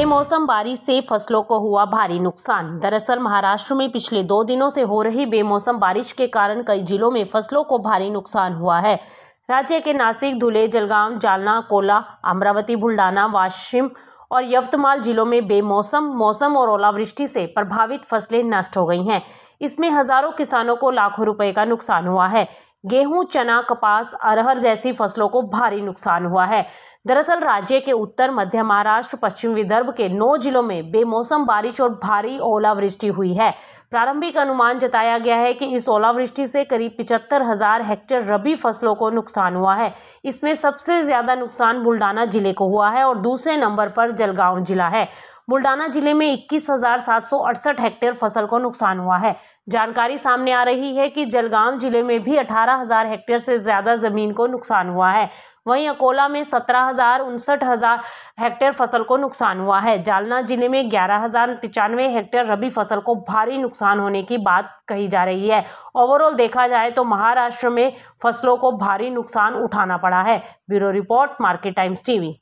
बेमौसम बारिश से फसलों को हुआ भारी नुकसान दरअसल महाराष्ट्र में पिछले दो दिनों से हो रही बेमौसम बारिश के कारण कई जिलों में फसलों को भारी नुकसान हुआ है राज्य के नासिक धुले जलगांव जालना कोला अमरावती बुल्डाना वाशिम और यवतमाल जिलों में बेमौसम मौसम और ओलावृष्टि से प्रभावित फसलें नष्ट हो गई हैं इसमें हजारों किसानों को लाखों रुपए का नुकसान हुआ है गेहूं चना कपास अरहर जैसी फसलों को भारी नुकसान हुआ है दरअसल राज्य के उत्तर मध्य महाराष्ट्र पश्चिम विदर्भ के नौ जिलों में बेमौसम बारिश और भारी ओलावृष्टि हुई है प्रारंभिक अनुमान जताया गया है कि इस ओलावृष्टि से करीब पिचहत्तर हजार हेक्टेयर रबी फसलों को नुकसान हुआ है इसमें सबसे ज्यादा नुकसान बुल्डाना जिले को हुआ है और दूसरे नंबर पर जलगांव जिला है बुल्डाना जिले में इक्कीस हजार सात सौ अड़सठ हेक्टेयर फसल को नुकसान हुआ है जानकारी सामने आ रही है कि जलगांव जिले में भी हजार हेक्टेयर से ज़्यादा ज़मीन को नुकसान हुआ है वहीं अकोला में सत्रह हज़ार उनसठ हज़ार हेक्टेयर फसल को नुकसान हुआ है जालना जिले में ग्यारह हज़ार पचानवे हेक्टेयर रबी फसल को भारी नुकसान होने की बात कही जा रही है ओवरऑल देखा जाए तो महाराष्ट्र में फसलों को भारी नुकसान उठाना पड़ा है bureau report Market Times TV